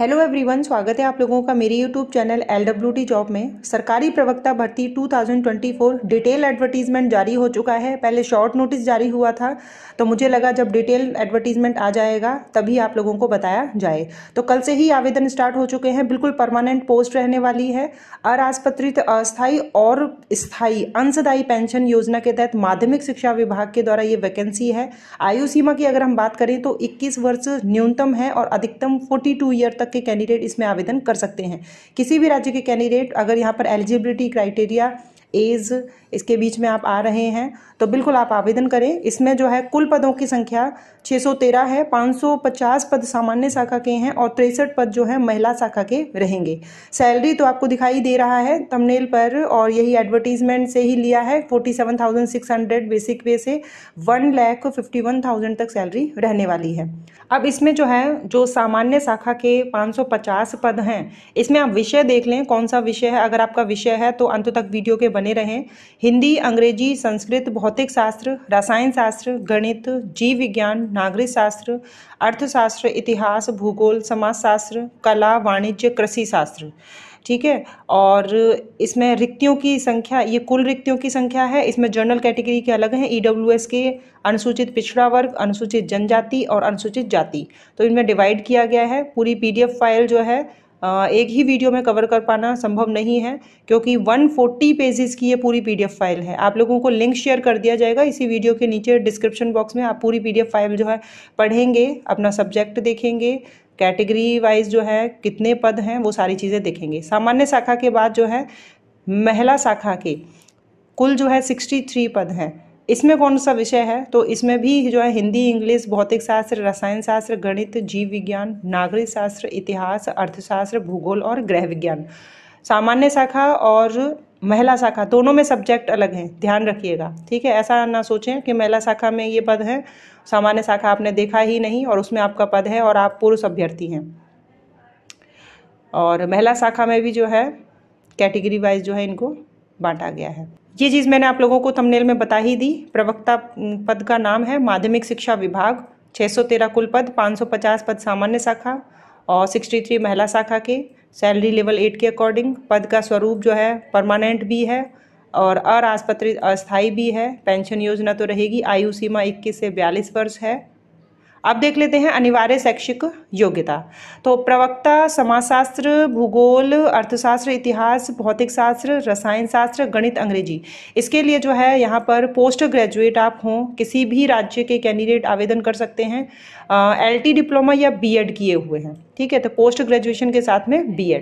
hello everyone स्वागत है आप लोगों का मेरे YouTube channel L W T job में सरकारी प्रवक्ता भर्ती 2024 डिटेल एडवर्टीजमेंट जारी हो चुका है पहले शॉर्ट नोटिस जारी हुआ था तो मुझे लगा जब डिटेल एडवर्टीजमेंट आ जाएगा तभी आप लोगों को बताया जाए तो कल से ही आवेदन स्टार्ट हो चुके हैं बिल्कुल परमानेंट पोस्ट रहने वाली है अराजपत्रित अस्थायी और स्थायी अंशदायी पेंशन योजना के तहत माध्यमिक शिक्षा विभाग के द्वारा ये वैकेंसी है आयु सीमा की अगर हम बात करें तो इक्कीस वर्ष न्यूनतम है और अधिकतम फोर्टी ईयर तक तक के कैंडिडेट इसमें आवेदन कर सकते हैं किसी भी राज्य के कैंडिडेट अगर यहाँ पर एलिजिबिलिटी क्राइटेरिया एज इसके बीच में आप आ रहे हैं तो बिल्कुल आप आवेदन करें इसमें जो है कुल पदों की संख्या 613 है 550 पद सामान्य शाखा के हैं और तिरसठ पद जो है महिला शाखा के रहेंगे सैलरी तो आपको दिखाई दे रहा है तमनेल पर और यही एडवर्टीजमेंट से ही लिया है forty seven thousand six hundred basic pay से one lakh fifty one thousand तक सैलरी रहने वाली है अब इसमें जो है जो सामान्य शाखा के पाँच पद हैं इसमें आप विषय देख लें कौन सा विषय है अगर आपका विषय है तो अंत तक वीडियो के बने रहें हिंदी अंग्रेजी संस्कृत भौतिक शास्त्र रसायन शास्त्र गणित जीव विज्ञान नागरिक शास्त्र अर्थशास्त्र इतिहास भूगोल समाजशास्त्र कला वाणिज्य कृषि शास्त्र ठीक है और इसमें रिक्तियों की संख्या ये कुल रिक्तियों की संख्या है इसमें जनरल कैटेगरी के अलग हैं ई e के अनुसूचित पिछड़ा वर्ग अनुसूचित जनजाति और अनुसूचित जाति तो इनमें डिवाइड किया गया है पूरी पीडीएफ फाइल जो है एक ही वीडियो में कवर कर पाना संभव नहीं है क्योंकि 140 पेजेस की ये पूरी पीडीएफ फाइल है आप लोगों को लिंक शेयर कर दिया जाएगा इसी वीडियो के नीचे डिस्क्रिप्शन बॉक्स में आप पूरी पीडीएफ फाइल जो है पढ़ेंगे अपना सब्जेक्ट देखेंगे कैटेगरी वाइज जो है कितने पद हैं वो सारी चीज़ें देखेंगे सामान्य शाखा के बाद जो है महिला शाखा के कुल जो है सिक्सटी थ्री पद हैं इसमें कौन सा विषय है तो इसमें भी जो है हिंदी इंग्लिश भौतिक शास्त्र रसायन शास्त्र गणित जीव विज्ञान नागरिक शास्त्र इतिहास अर्थशास्त्र भूगोल और गृह विज्ञान सामान्य शाखा और महिला शाखा दोनों में सब्जेक्ट अलग हैं ध्यान रखिएगा ठीक है ऐसा ना सोचें कि महिला शाखा में ये पद है सामान्य शाखा आपने देखा ही नहीं और उसमें आपका पद है और आप पुरुष अभ्यर्थी हैं और महिला शाखा में भी जो है कैटेगरी वाइज जो है इनको बांटा गया है ये चीज़ मैंने आप लोगों को थंबनेल में बता ही दी प्रवक्ता पद का नाम है माध्यमिक शिक्षा विभाग 613 कुल पद 550 पद सामान्य शाखा और 63 महिला शाखा के सैलरी लेवल एट के अकॉर्डिंग पद का स्वरूप जो है परमानेंट भी है और अराजपत्रित अस्थाई भी है पेंशन योजना तो रहेगी आयु सीमा इक्कीस से बयालीस वर्ष है अब देख लेते हैं अनिवार्य शैक्षिक योग्यता तो प्रवक्ता समाजशास्त्र भूगोल अर्थशास्त्र इतिहास भौतिक शास्त्र रसायन शास्त्र गणित अंग्रेजी इसके लिए जो है यहाँ पर पोस्ट ग्रेजुएट आप हों किसी भी राज्य के कैंडिडेट आवेदन कर सकते हैं एल डिप्लोमा या बी किए हुए हैं ठीक है तो पोस्ट ग्रेजुएशन के साथ में बी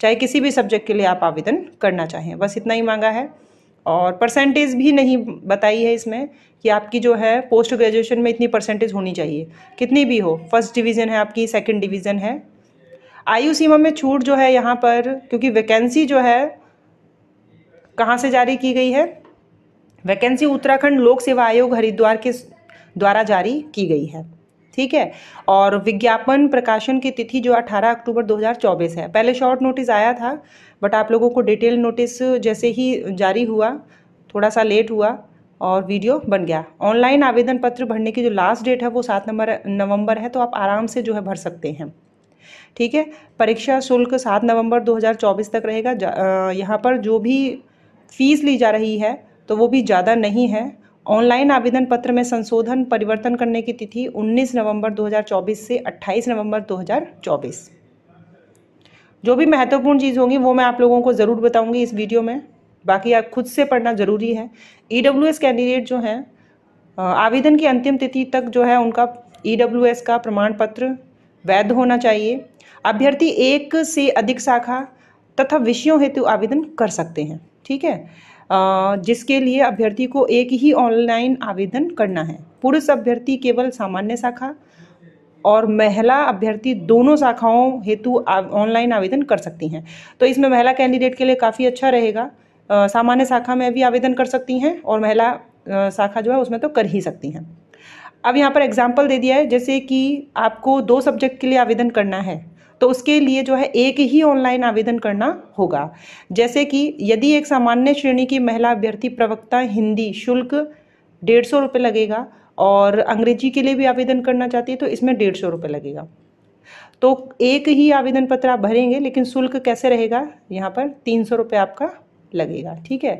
चाहे किसी भी सब्जेक्ट के लिए आप आवेदन करना चाहें बस इतना ही मांगा है और परसेंटेज भी नहीं बताई है इसमें कि आपकी जो है पोस्ट ग्रेजुएशन में इतनी परसेंटेज होनी चाहिए कितनी भी हो फर्स्ट डिवीज़न है आपकी सेकंड डिवीज़न है आयु सीमा में छूट जो है यहाँ पर क्योंकि वैकेंसी जो है कहाँ से जारी की गई है वैकेंसी उत्तराखंड लोक सेवा आयोग हरिद्वार के द्वारा जारी की गई है ठीक है और विज्ञापन प्रकाशन की तिथि जो 18 अक्टूबर 2024 है पहले शॉर्ट नोटिस आया था बट आप लोगों को डिटेल नोटिस जैसे ही जारी हुआ थोड़ा सा लेट हुआ और वीडियो बन गया ऑनलाइन आवेदन पत्र भरने की जो लास्ट डेट है वो सात नंबर नवंबर है तो आप आराम से जो है भर सकते हैं ठीक है परीक्षा शुल्क सात नवंबर 2024 तक रहेगा यहाँ पर जो भी फीस ली जा रही है तो वो भी ज़्यादा नहीं है ऑनलाइन आवेदन पत्र में संशोधन परिवर्तन करने की तिथि 19 नवंबर 2024 से 28 नवंबर 2024 जो भी महत्वपूर्ण चीज़ होगी वो मैं आप लोगों को ज़रूर बताऊंगी इस वीडियो में बाकी आप खुद से पढ़ना ज़रूरी है ई e कैंडिडेट जो हैं आवेदन की अंतिम तिथि तक जो है उनका ई e का प्रमाण पत्र वैध होना चाहिए अभ्यर्थी एक से अधिक शाखा तथा विषयों हेतु आवेदन कर सकते हैं ठीक है जिसके लिए अभ्यर्थी को एक ही ऑनलाइन आवेदन करना है पुरुष अभ्यर्थी केवल सामान्य शाखा और महिला अभ्यर्थी दोनों शाखाओं हेतु ऑनलाइन आवेदन कर सकती हैं तो इसमें महिला कैंडिडेट के लिए काफ़ी अच्छा रहेगा सामान्य शाखा में भी आवेदन कर सकती हैं और महिला शाखा जो है उसमें तो कर ही सकती हैं अब यहाँ पर एग्जाम्पल दे दिया है जैसे कि आपको दो सब्जेक्ट के लिए आवेदन करना है तो उसके लिए जो है एक ही ऑनलाइन आवेदन करना होगा जैसे कि यदि एक सामान्य श्रेणी की महिला अभ्यर्थी प्रवक्ता हिंदी शुल्क डेढ़ सौ रुपये लगेगा और अंग्रेजी के लिए भी आवेदन करना चाहती है तो इसमें डेढ़ सौ रुपये लगेगा तो एक ही आवेदन पत्र आप भरेंगे लेकिन शुल्क कैसे रहेगा यहाँ पर तीन सौ रुपये आपका लगेगा ठीक है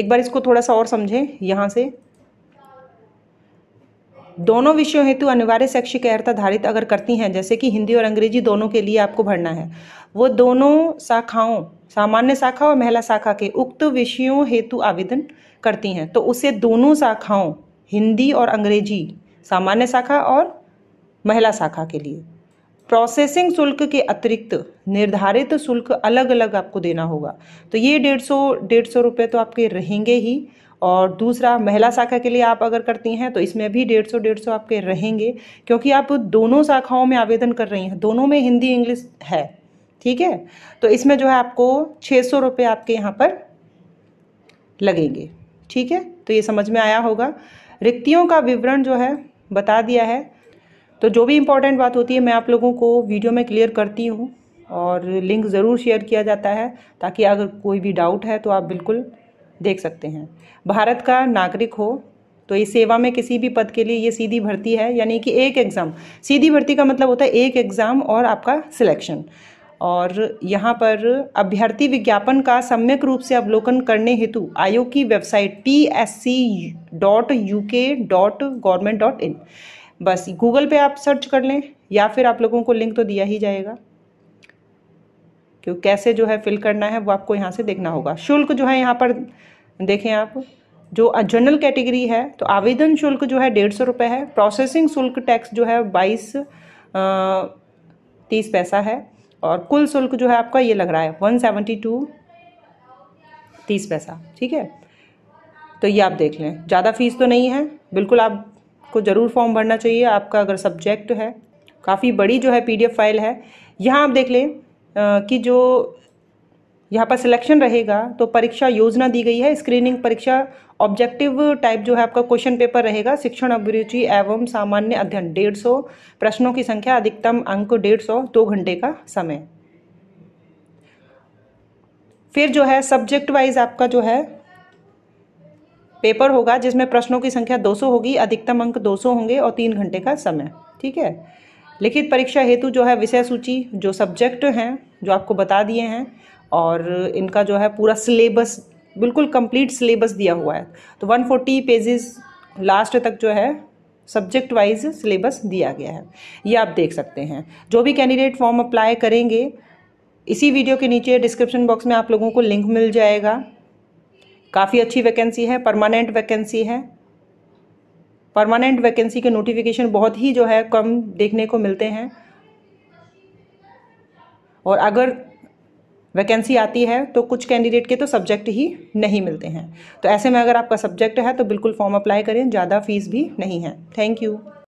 एक बार इसको थोड़ा सा और समझें यहाँ से दोनों विषयों हेतु अनिवार्य शैक्षिक अर्हता धारित अगर करती हैं जैसे कि हिंदी और अंग्रेजी दोनों के लिए आपको भरना है वो दोनों शाखाओं सामान्य शाखा और महिला शाखा के उक्त विषयों हेतु आवेदन करती हैं तो उसे दोनों शाखाओं हिंदी और अंग्रेजी सामान्य शाखा और महिला शाखा के लिए प्रोसेसिंग शुल्क के अतिरिक्त निर्धारित शुल्क अलग अलग आपको देना होगा तो ये डेढ़ सौ डेढ़ सौ रुपये तो आपके रहेंगे ही और दूसरा महिला शाखा के लिए आप अगर करती हैं तो इसमें भी डेढ़ सौ डेढ़ सौ आपके रहेंगे क्योंकि आप दोनों शाखाओं में आवेदन कर रही हैं दोनों में हिंदी इंग्लिश है ठीक है तो इसमें जो है आपको छः सौ रुपये आपके यहाँ पर लगेंगे ठीक है तो ये समझ में आया होगा रिक्तियों का विवरण जो है बता दिया है तो जो भी इम्पोर्टेंट बात होती है मैं आप लोगों को वीडियो में क्लियर करती हूँ और लिंक ज़रूर शेयर किया जाता है ताकि अगर कोई भी डाउट है तो आप बिल्कुल देख सकते हैं भारत का नागरिक हो तो ये सेवा में किसी भी पद के लिए ये सीधी भर्ती है यानी कि एक एग्ज़ाम सीधी भर्ती का मतलब होता है एक एग्ज़ाम और आपका सिलेक्शन और यहाँ पर अभ्यर्थी विज्ञापन का सम्यक रूप से अवलोकन करने हेतु आयोग की website T S C dot U K dot government dot in बस गूगल पे आप सर्च कर लें या फिर आप लोगों को लिंक तो दिया ही जाएगा क्यों कैसे जो है फिल करना है वो आपको यहाँ से देखना होगा शुल्क जो है यहाँ पर देखें आप जो जनरल कैटेगरी है तो आवेदन शुल्क जो है डेढ़ सौ रुपये है प्रोसेसिंग शुल्क टैक्स जो है बाईस तीस पैसा है और कुल शुल्क जो है आपका ये लग रहा है वन सेवेंटी टू तीस पैसा ठीक है तो ये आप देख लें ज़्यादा फीस तो नहीं है बिल्कुल आपको ज़रूर फॉर्म भरना चाहिए आपका अगर सब्जेक्ट है काफ़ी बड़ी जो है पीडीएफ फाइल है यहाँ आप देख लें कि जो यहाँ पर सिलेक्शन रहेगा तो परीक्षा योजना दी गई है स्क्रीनिंग परीक्षा ऑब्जेक्टिव टाइप जो है आपका क्वेश्चन पेपर रहेगा शिक्षण अभिरुचि एवं सामान्य अध्ययन डेढ़ सौ प्रश्नों की संख्या अधिकतम अंक डेढ़ सौ दो घंटे का समय फिर जो है सब्जेक्ट वाइज आपका जो है पेपर होगा जिसमें प्रश्नों की संख्या 200 होगी अधिकतम अंक 200 होंगे और तीन घंटे का समय ठीक है लिखित परीक्षा हेतु जो है विषय सूची जो सब्जेक्ट हैं जो आपको बता दिए हैं और इनका जो है पूरा सिलेबस बिल्कुल कंप्लीट सिलेबस दिया हुआ है तो 140 पेजेस लास्ट तक जो है सब्जेक्ट वाइज सिलेबस दिया गया है ये आप देख सकते हैं जो भी कैंडिडेट फॉर्म अप्लाई करेंगे इसी वीडियो के नीचे डिस्क्रिप्शन बॉक्स में आप लोगों को लिंक मिल जाएगा काफ़ी अच्छी वैकेंसी है परमानेंट वैकेंसी है परमानेंट वैकेंसी के नोटिफिकेशन बहुत ही जो है कम देखने को मिलते हैं और अगर वैकेंसी आती है तो कुछ कैंडिडेट के तो सब्जेक्ट ही नहीं मिलते हैं तो ऐसे में अगर आपका सब्जेक्ट है तो बिल्कुल फॉर्म अप्लाई करें ज़्यादा फीस भी नहीं है थैंक यू